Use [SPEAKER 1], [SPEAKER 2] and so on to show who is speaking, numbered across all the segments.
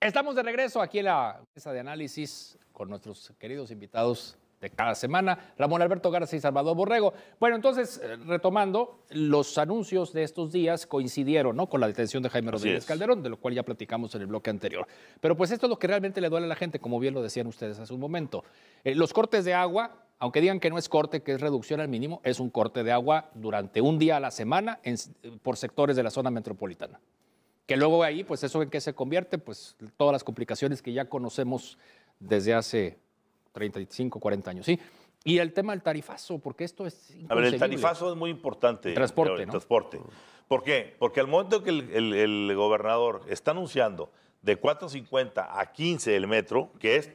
[SPEAKER 1] Estamos de regreso aquí en la mesa de análisis con nuestros queridos invitados de cada semana, Ramón Alberto García y Salvador Borrego. Bueno, entonces, eh, retomando, los anuncios de estos días coincidieron ¿no? con la detención de Jaime Rodríguez Calderón, de lo cual ya platicamos en el bloque anterior. Pero pues esto es lo que realmente le duele a la gente, como bien lo decían ustedes hace un momento. Eh, los cortes de agua, aunque digan que no es corte, que es reducción al mínimo, es un corte de agua durante un día a la semana eh, por sectores de la zona metropolitana que luego ahí, pues eso en qué se convierte, pues todas las complicaciones que ya conocemos desde hace 35, 40 años, ¿sí? Y el tema del tarifazo, porque esto es... A ver, el tarifazo
[SPEAKER 2] es muy importante. El transporte, transporte. ¿Por qué? Porque al momento que el, el gobernador está anunciando de 4.50 a 15 el metro, que es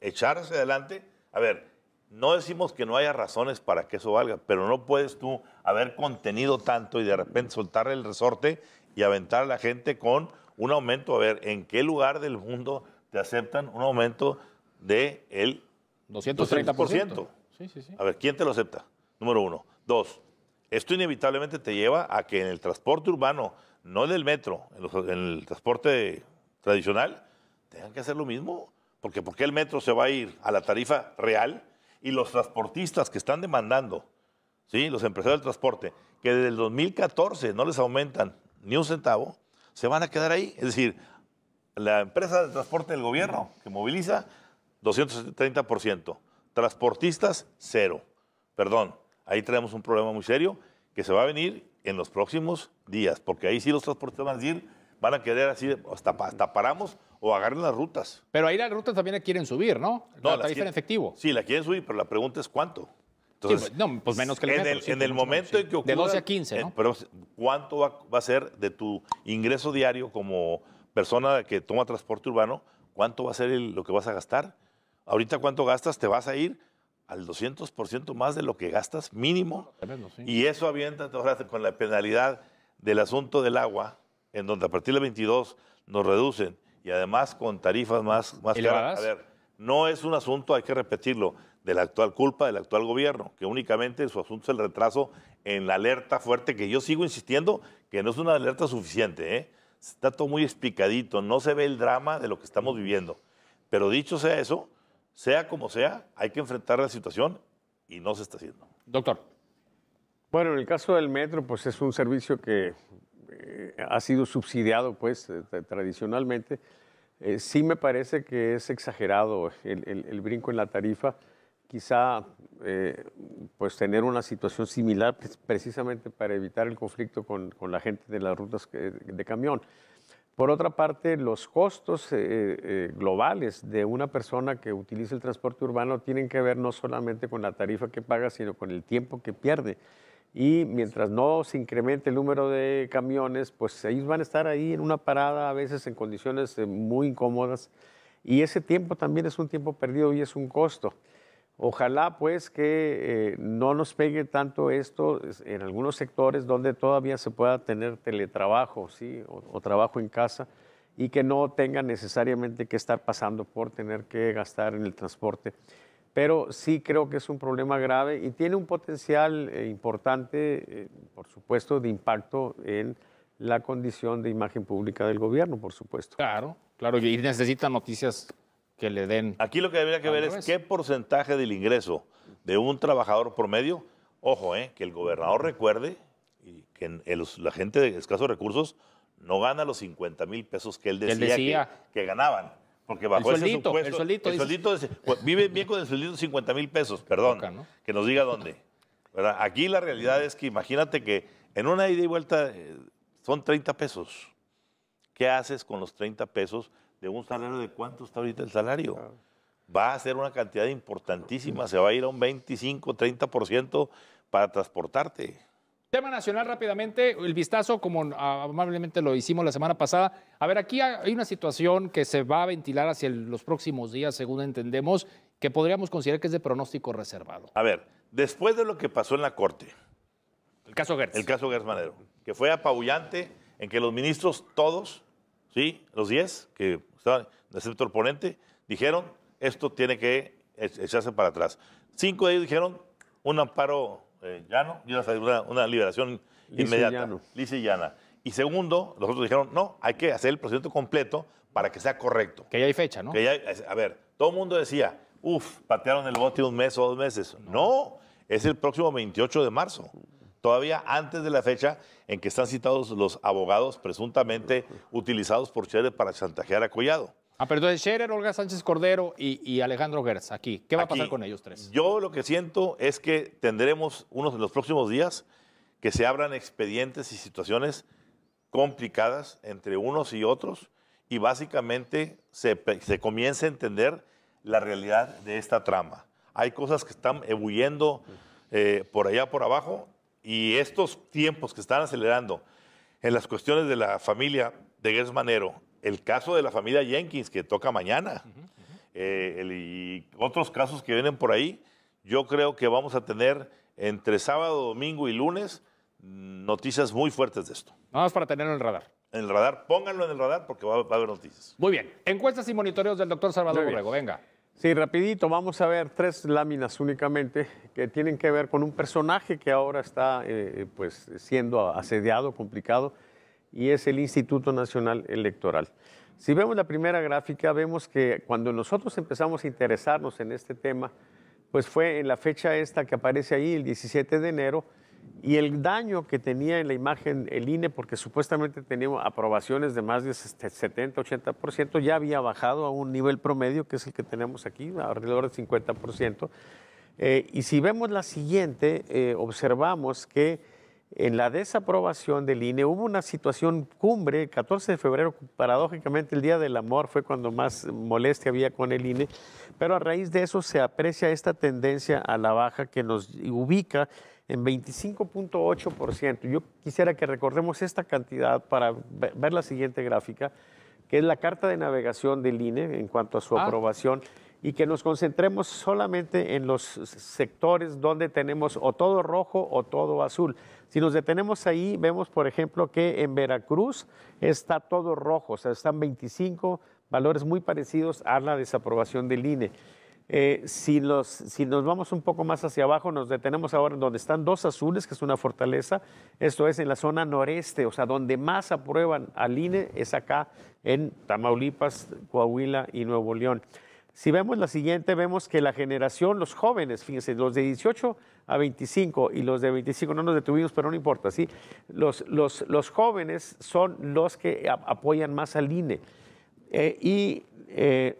[SPEAKER 2] echarse adelante, a ver, no decimos que no haya razones para que eso valga, pero no puedes tú haber contenido tanto y de repente soltar el resorte y aventar a la gente con un aumento. A ver, ¿en qué lugar del mundo te aceptan un aumento de el 230%? Sí, sí, sí. A ver, ¿quién te lo acepta? Número uno. Dos, esto inevitablemente te lleva a que en el transporte urbano, no en el metro, en, el transporte tradicional, tengan que hacer lo mismo. Porque porque el metro se va a ir a la tarifa real? Y los transportistas que están demandando, ¿sí? los empresarios del transporte, que desde el 2014 no les aumentan ni un centavo, se van a quedar ahí. Es decir, la empresa de transporte del gobierno que moviliza, 230%. Transportistas, cero. Perdón, ahí tenemos un problema muy serio que se va a venir en los próximos días, porque ahí sí los transportistas van a decir, van a querer así, hasta, paramos o agarren las rutas.
[SPEAKER 1] Pero ahí las rutas también quieren subir, ¿no? no, tarifa en efectivo.
[SPEAKER 2] Sí, la quieren subir, pero la pregunta es cuánto. Entonces, pues, pues menos que En el, pues, momento en que ocurre De 12 a 15, ¿no? Eh, pero ¿cuánto va, a ser de tu ingreso diario como persona que toma transporte urbano? ¿Cuánto va a ser lo que vas a gastar? Ahorita, ¿cuánto gastas? Te vas a ir al 200% más de lo que gastas mínimo. Y eso avienta ahora con la penalidad del asunto del agua, en donde a partir del 22 nos reducen y además con tarifas más, más caras. A ver, no es un asunto, hay que repetirlo, de la actual culpa del actual gobierno, que únicamente su asunto es el retraso en la alerta fuerte, que yo sigo insistiendo que no es una alerta suficiente. ¿eh? Está todo muy explicadito, no se ve el drama de lo que estamos viviendo. Pero dicho sea eso, sea como sea, hay que enfrentar la situación y no se está haciendo.
[SPEAKER 3] Doctor. Bueno, en el caso del metro, pues es un servicio que eh, ha sido subsidiado, pues, eh, tradicionalmente. sí me parece que es exagerado el, el brinco en la tarifa quizá eh, pues tener una situación similar pues, precisamente para evitar el conflicto con, la gente de las rutas de camión. Por otra parte, los costos eh, eh, globales de una persona que utiliza el transporte urbano tienen que ver no solamente con la tarifa que paga, sino con el tiempo que pierde. Y mientras no se incremente el número de camiones, pues ellos van a estar ahí en una parada, a veces en condiciones muy incómodas. Y ese tiempo también es un tiempo perdido y es un costo. Ojalá pues que eh, no nos pegue tanto esto en algunos sectores donde todavía se pueda tener teletrabajo, ¿sí? O, trabajo en casa y que no tenga necesariamente que estar pasando por tener que gastar en el transporte. Pero sí creo que es un problema grave y tiene un potencial eh, importante, eh, por supuesto, de impacto en la condición de imagen pública del gobierno, por supuesto. Claro, claro, y necesita noticias que le den. Aquí lo que debería que ver es qué porcentaje del
[SPEAKER 2] ingreso de un trabajador promedio, ojo, eh, que el gobernador recuerde que la gente de escasos recursos no gana los 50 mil pesos que él decía, Que, ganaban. Porque bajo ese supuesto, el pues, vive bien con el sueldito de 50 mil pesos, perdón, que nos diga dónde. ¿verdad? Aquí la realidad es que imagínate que en una ida y vuelta eh, son 30 pesos. ¿Qué haces con los 30 pesos? de un salario de cuánto está ahorita el salario. Ah. Va a ser una cantidad importantísima, se va a ir a un 25, 30% para transportarte.
[SPEAKER 1] Tema nacional rápidamente, el vistazo, como amablemente lo hicimos la semana pasada. A ver, aquí hay una situación que se va a ventilar hacia los próximos días, según entendemos, que podríamos considerar que es de pronóstico reservado.
[SPEAKER 2] A ver, después de lo que pasó en la Corte. El caso Gertz. El caso Gertz que fue apabullante en que los ministros todos, ¿sí? Los 10, que estaban, excepto el ponente, dijeron, esto tiene que echarse para atrás. Cinco de ellos dijeron, un amparo eh, llano y una, liberación inmediata, lisa y llana. Y segundo, los otros dijeron, no, hay que hacer el procedimiento completo para que sea correcto. Que ya hay fecha, ¿no? Que ya a ver, todo el mundo decía, uff, patearon el bote un mes o dos meses. no, es el próximo 28 de marzo todavía antes de la fecha en que están citados los abogados presuntamente utilizados por Scherer para chantajear a
[SPEAKER 1] Collado. Ah, pero entonces Scherer, Olga Sánchez Cordero y, Alejandro Gertz, aquí, ¿qué va a pasar con ellos
[SPEAKER 2] tres? Yo lo que siento es que tendremos unos en los próximos días que se abran expedientes y situaciones complicadas entre unos y otros y básicamente se, se comience a entender la realidad de esta trama. Hay cosas que están ebulliendo eh, por allá por abajo y estos tiempos que están acelerando en las cuestiones de la familia de Manero, el caso de la familia Jenkins que toca mañana eh, y otros casos que vienen por ahí, yo creo que vamos a tener entre sábado, domingo y lunes noticias
[SPEAKER 1] muy fuertes de esto. Vamos para tenerlo en el radar. En el radar,
[SPEAKER 2] pónganlo en el radar porque va, a haber noticias.
[SPEAKER 1] Muy bien. Encuestas y monitoreos del doctor Salvador Borrego. Venga.
[SPEAKER 3] Sí, rapidito, vamos a ver tres láminas únicamente que tienen que ver con un personaje que ahora está eh, eh, pues, siendo asediado, complicado, y es el Instituto Nacional Electoral. Si vemos la primera gráfica, vemos que cuando nosotros empezamos a interesarnos en este tema, pues fue en la fecha esta que aparece ahí, el 17 de enero, y el daño que tenía en la imagen el INE, porque supuestamente tenía aprobaciones de más de 70, 80%, ya había bajado a un nivel promedio, que es el que tenemos aquí, alrededor del 50%. Eh, y si vemos la siguiente, eh, observamos que en la desaprobación del INE hubo una situación cumbre, 14 de febrero, paradójicamente el Día del Amor fue cuando más molestia había con el INE, pero a raíz de eso se aprecia esta tendencia a la baja que nos ubica en 25.8%. Yo quisiera que recordemos esta cantidad para ver la siguiente gráfica, que es la carta de navegación del INE en cuanto a su ah. aprobación y que nos concentremos solamente en los sectores donde tenemos o todo rojo o todo azul. Si nos detenemos ahí, vemos, por ejemplo, que en Veracruz está todo rojo, o sea, están 25 valores muy parecidos a la desaprobación del INE. Eh, si, los, si nos vamos un poco más hacia abajo, nos detenemos ahora donde están dos azules, que es una fortaleza, esto es en la zona noreste, o sea, donde más aprueban al INE es acá en Tamaulipas, Coahuila y Nuevo León. Si vemos la siguiente, vemos que la generación, los jóvenes, fíjense, los de 18 a 25 y los de 25, no nos detuvimos, pero no importa, ¿sí? Los, los, jóvenes son los que apoyan más al INE. Eh, y eh,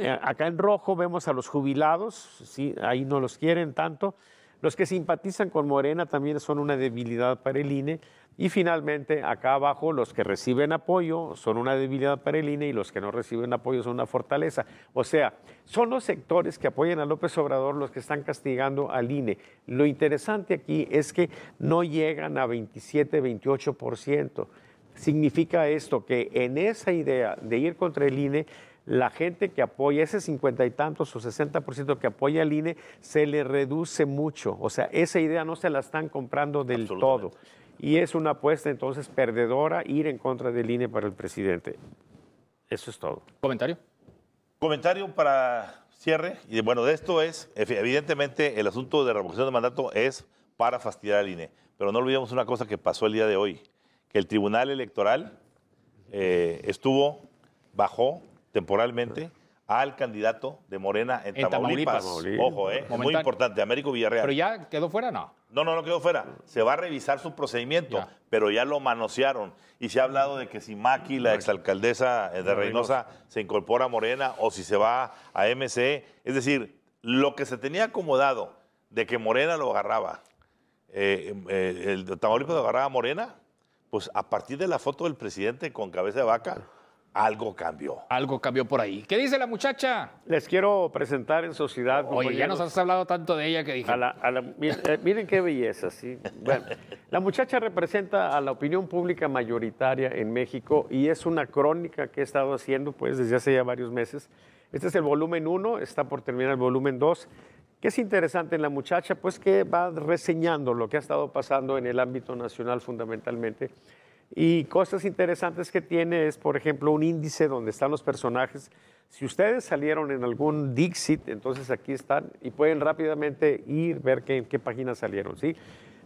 [SPEAKER 3] eh, acá en rojo vemos a los jubilados, ¿sí? ahí no los quieren tanto. Los que simpatizan con Morena también son una debilidad para el INE. Y finalmente, acá abajo, los que reciben apoyo son una debilidad para el INE y los que no reciben apoyo son una fortaleza. O sea, son los sectores que apoyan a López Obrador los que están castigando al INE. Lo interesante aquí es que no llegan a 27, 28%. Significa esto que en esa idea de ir contra el INE, la gente que apoya, ese cincuenta y tantos o 60% por ciento que apoya al INE, se le reduce mucho. O sea, esa idea no se la están comprando del todo. Y es una apuesta entonces perdedora ir en contra del INE para el presidente. Eso es todo.
[SPEAKER 2] ¿Comentario? Comentario para cierre. Y bueno, de esto es, evidentemente, el asunto de revocación de mandato es para fastidiar al INE. Pero no olvidemos una cosa que pasó el día de hoy, que el Tribunal Electoral eh, estuvo, bajó temporalmente al candidato de Morena en, Tamaulipas. Ojo, eh, muy importante, Américo Villarreal. Pero
[SPEAKER 1] ya quedó fuera, ¿no?
[SPEAKER 2] No, no, no quedó fuera. Se va a revisar su procedimiento, pero ya lo manosearon. Y se ha hablado de que si Maki, la exalcaldesa eh, de Reynosa, se incorpora a Morena o si se va a MC. E. Es decir, lo que se tenía acomodado de que Morena lo agarraba, eh, el Tamaulipas lo agarraba a Morena, pues a partir de la foto del presidente con cabeza de vaca algo cambió.
[SPEAKER 3] Algo cambió por ahí. ¿Qué dice la muchacha? Les quiero presentar en sociedad. Oye, ya nos has hablado tanto de ella que dije. Eh, miren, qué belleza, sí. la muchacha representa a la opinión pública mayoritaria en México y es una crónica que he estado haciendo pues desde hace ya varios meses. Este es el volumen 1, está por terminar el volumen 2. ¿Qué es interesante en la muchacha? Pues que va reseñando lo que ha estado pasando en el ámbito nacional fundamentalmente y cosas interesantes que tiene es, por ejemplo, un índice donde están los personajes. Si ustedes salieron en algún Dixit, entonces aquí están y pueden rápidamente ir, ver qué, qué página salieron, ¿sí?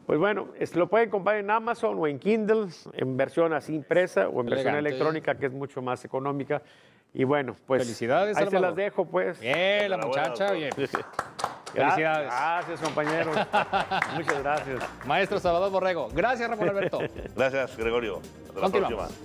[SPEAKER 3] Pues bueno, lo pueden comprar en Amazon o en Kindle, en versión así impresa o en versión electrónica, que es mucho más económica. Y bueno, pues. Felicidades, Ahí se las dejo, pues. Bien, la muchacha, bien. Felicidades.
[SPEAKER 1] Gracias, compañeros. Muchas gracias. Maestro Salvador Borrego. Gracias, Ramón Alberto.
[SPEAKER 2] gracias, Gregorio. Hasta